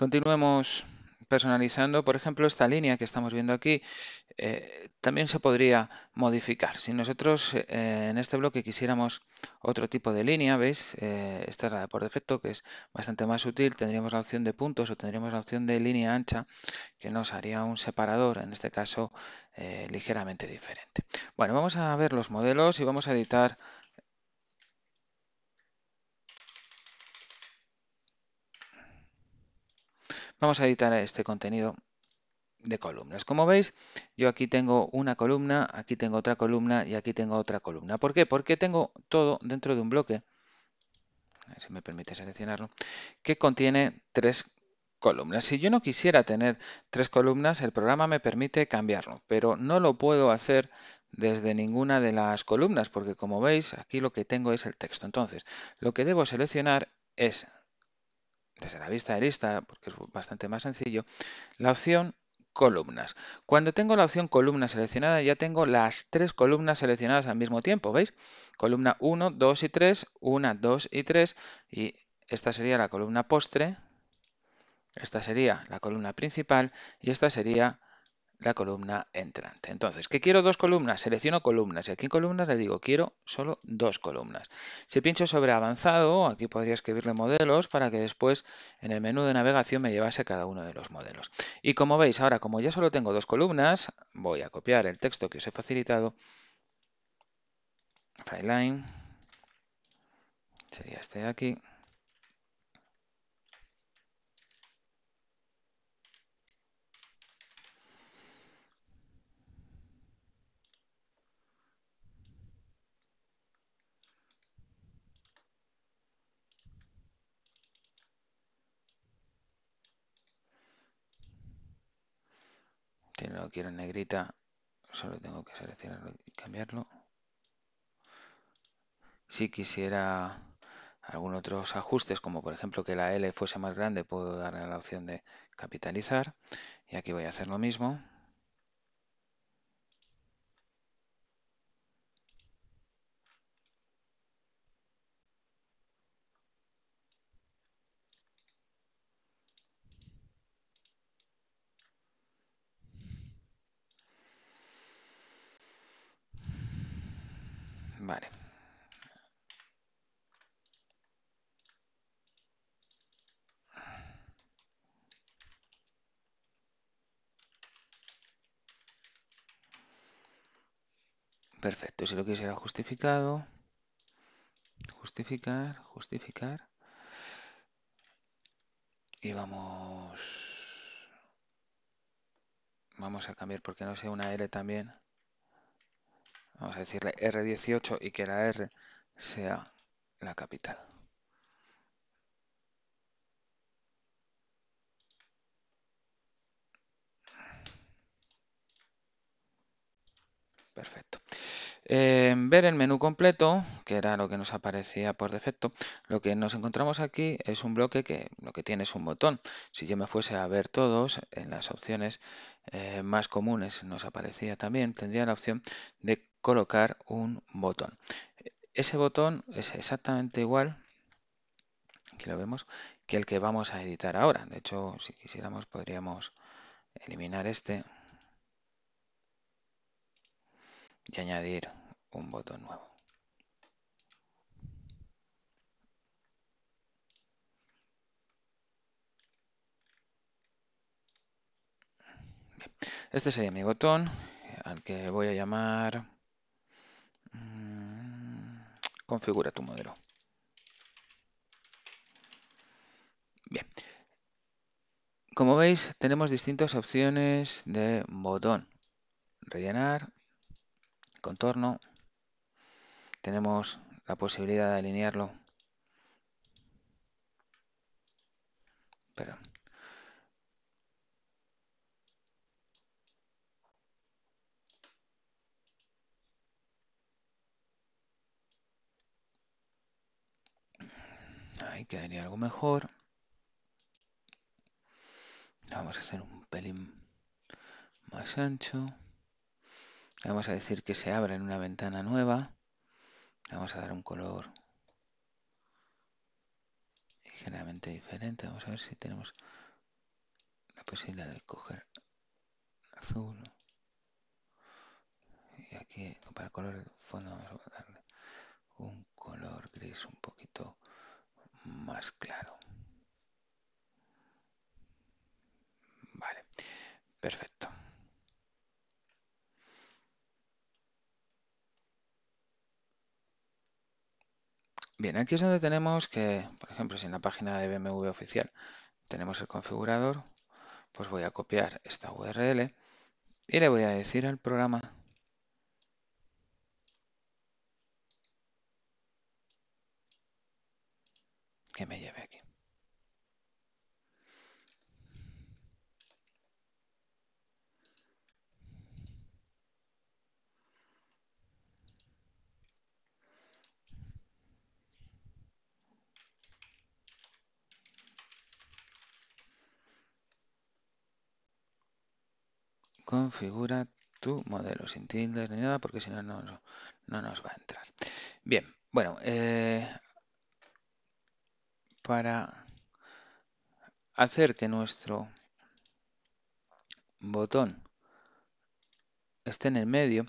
Continuemos personalizando, por ejemplo, esta línea que estamos viendo aquí eh, también se podría modificar. Si nosotros eh, en este bloque quisiéramos otro tipo de línea, ¿veis? Eh, esta es la de por defecto, que es bastante más útil. Tendríamos la opción de puntos o tendríamos la opción de línea ancha, que nos haría un separador, en este caso ligeramente diferente. Bueno, vamos a ver los modelos y vamos a editar vamos a editar este contenido de columnas. Como veis, yo aquí tengo una columna, aquí tengo otra columna y aquí tengo otra columna. ¿Por qué? Porque tengo todo dentro de un bloque, si me permite seleccionarlo, que contiene tres columnas. Si yo no quisiera tener tres columnas, el programa me permite cambiarlo, pero no lo puedo hacer desde ninguna de las columnas, porque como veis, aquí lo que tengo es el texto. Entonces, lo que debo seleccionar es desde la vista de lista, porque es bastante más sencillo, la opción columnas. Cuando tengo la opción columna seleccionada, ya tengo las tres columnas seleccionadas al mismo tiempo, ¿veis? Columna 1, 2 y 3, 1, 2 y 3, y esta sería la columna postre, esta sería la columna principal y esta sería la columna entrante. Entonces, ¿qué quiero dos columnas? Selecciono columnas y aquí en columnas le digo quiero solo dos columnas. Si pincho sobre avanzado, aquí podría escribirle modelos para que después en el menú de navegación me llevase cada uno de los modelos. Y como veis, ahora como ya solo tengo dos columnas, voy a copiar el texto que os he facilitado. Fileline sería este de aquí. no lo quiero en negrita, solo tengo que seleccionarlo y cambiarlo. Si quisiera algunos otros ajustes, como por ejemplo que la L fuese más grande, puedo darle a la opción de capitalizar. Y aquí voy a hacer lo mismo. Perfecto, si lo quisiera justificado, justificar, justificar. Y vamos, vamos a cambiar porque no sea una L también. Vamos a decirle R18 y que la R sea la capital. Perfecto. Eh, ver el menú completo, que era lo que nos aparecía por defecto, lo que nos encontramos aquí es un bloque que lo que tiene es un botón. Si yo me fuese a ver todos, en las opciones eh, más comunes nos aparecía también, tendría la opción de colocar un botón. Ese botón es exactamente igual, que lo vemos, que el que vamos a editar ahora. De hecho, si quisiéramos podríamos eliminar este y añadir un botón nuevo. Este sería mi botón al que voy a llamar Mm, configura tu modelo. Bien. Como veis, tenemos distintas opciones de botón. Rellenar, contorno. Tenemos la posibilidad de alinearlo. Perdón. Quedaría algo mejor. Vamos a hacer un pelín más ancho. Vamos a decir que se abra en una ventana nueva. Vamos a dar un color ligeramente diferente. Vamos a ver si tenemos la posibilidad de coger azul. Y aquí para el color de fondo vamos a darle un color gris un poquito más claro. Vale, perfecto. Bien, aquí es donde tenemos que, por ejemplo, si en la página de BMW oficial tenemos el configurador, pues voy a copiar esta URL y le voy a decir al programa configura tu modelo sin tildes ni nada porque si no, no, nos va a entrar. Bien, bueno, eh, para hacer que nuestro botón esté en el medio,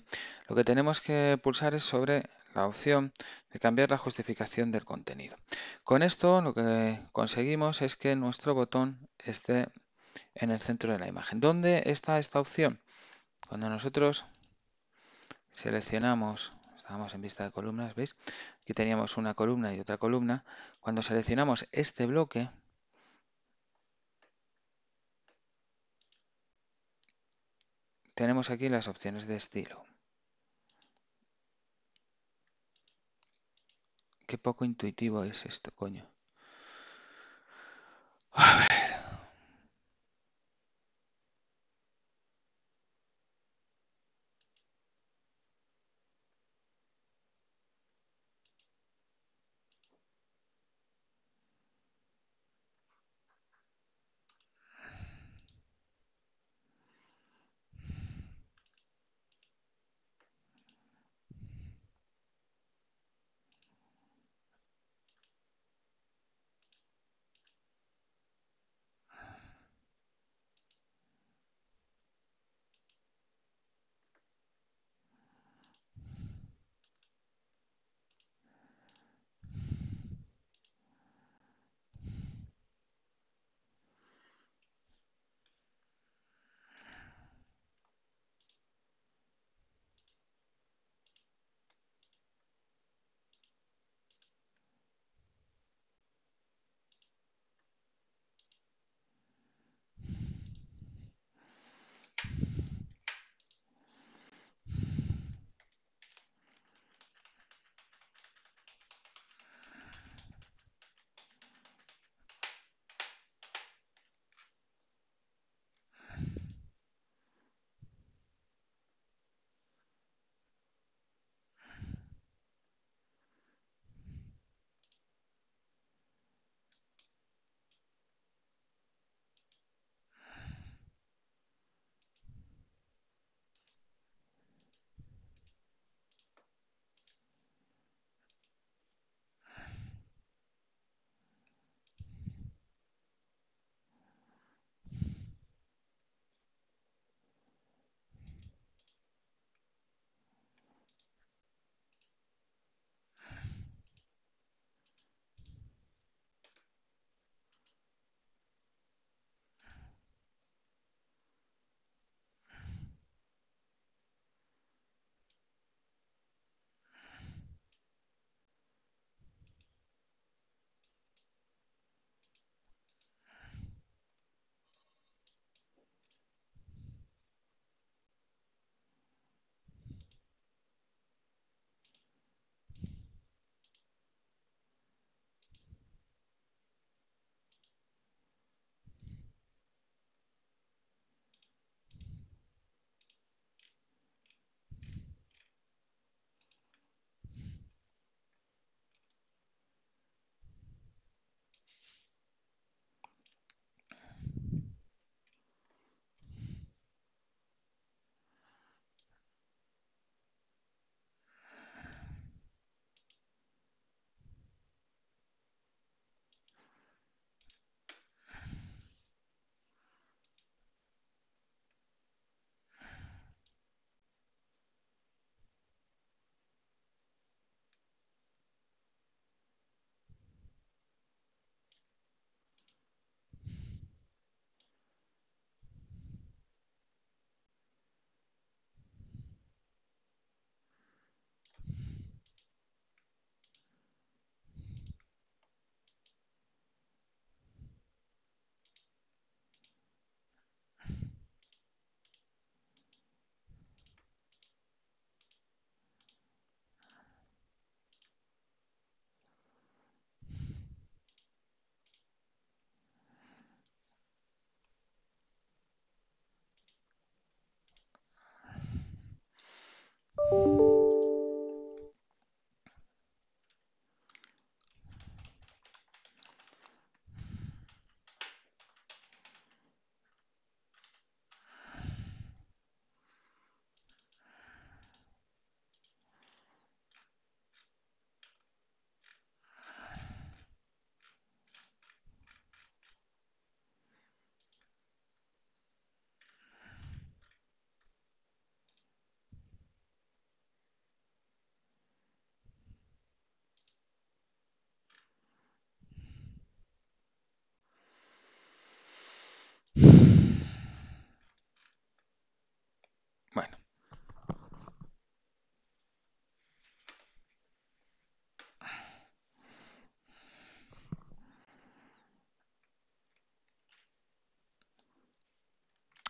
lo que tenemos que pulsar es sobre la opción de cambiar la justificación del contenido. Con esto lo que conseguimos es que nuestro botón esté en el centro de la imagen. ¿Dónde está esta opción? Cuando nosotros seleccionamos, estábamos en vista de columnas, ¿veis? Aquí teníamos una columna y otra columna. Cuando seleccionamos este bloque, tenemos aquí las opciones de estilo. Qué poco intuitivo es esto, coño. A ver.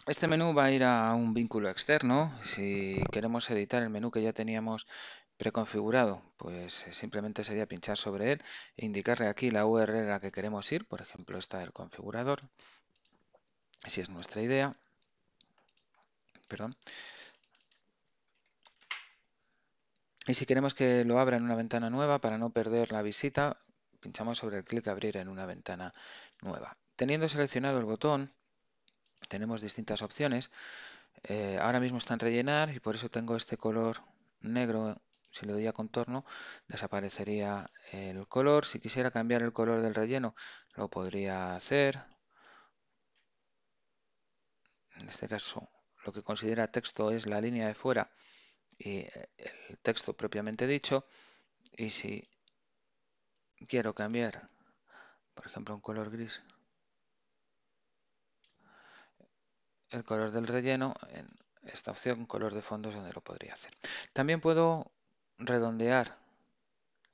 Este menú va a ir a un vínculo externo. Si queremos editar el menú que ya teníamos preconfigurado, pues eh, simplemente sería pinchar sobre él e indicarle aquí la URL a la que queremos ir. Por ejemplo, está del configurador, si es nuestra idea. Perdón. Y si queremos que lo abra en una ventana nueva para no perder la visita, pinchamos sobre el clic abrir en una ventana nueva. Teniendo seleccionado el botón, tenemos distintas opciones. Eh, ahora mismo está en rellenar y por eso tengo este color negro. Si le doy a contorno, desaparecería el color. Si quisiera cambiar el color del relleno, lo podría hacer. En este caso, lo que considera texto es la línea de fuera y eh, el texto propiamente dicho. Y si quiero cambiar, por ejemplo, un color gris el color del relleno en esta opción, color de fondo es donde lo podría hacer. También puedo redondear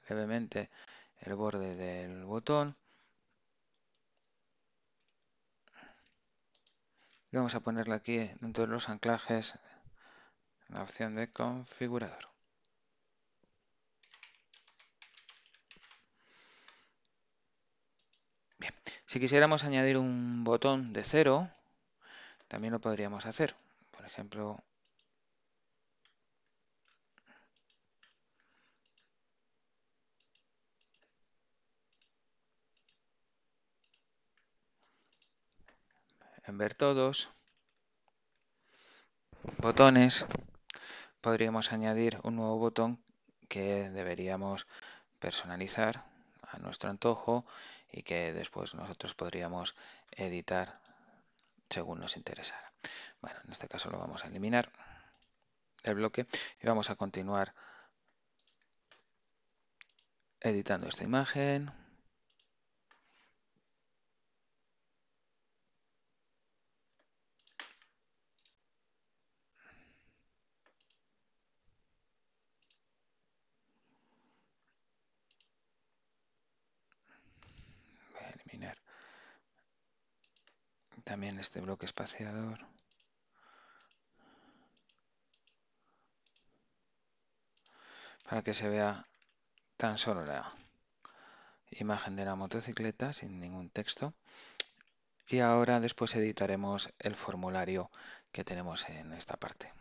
levemente el borde del botón. vamos a ponerle aquí dentro de los anclajes la opción de configurador. Bien, si quisiéramos añadir un botón de cero, también lo podríamos hacer. Por ejemplo, en ver todos, botones, podríamos añadir un nuevo botón que deberíamos personalizar a nuestro antojo y que después nosotros podríamos editar según nos interesara. Bueno, en este caso lo vamos a eliminar el bloque y vamos a continuar editando esta imagen. también este bloque espaciador. Para que se vea tan solo la imagen de la motocicleta sin ningún texto. Y ahora después editaremos el formulario que tenemos en esta parte.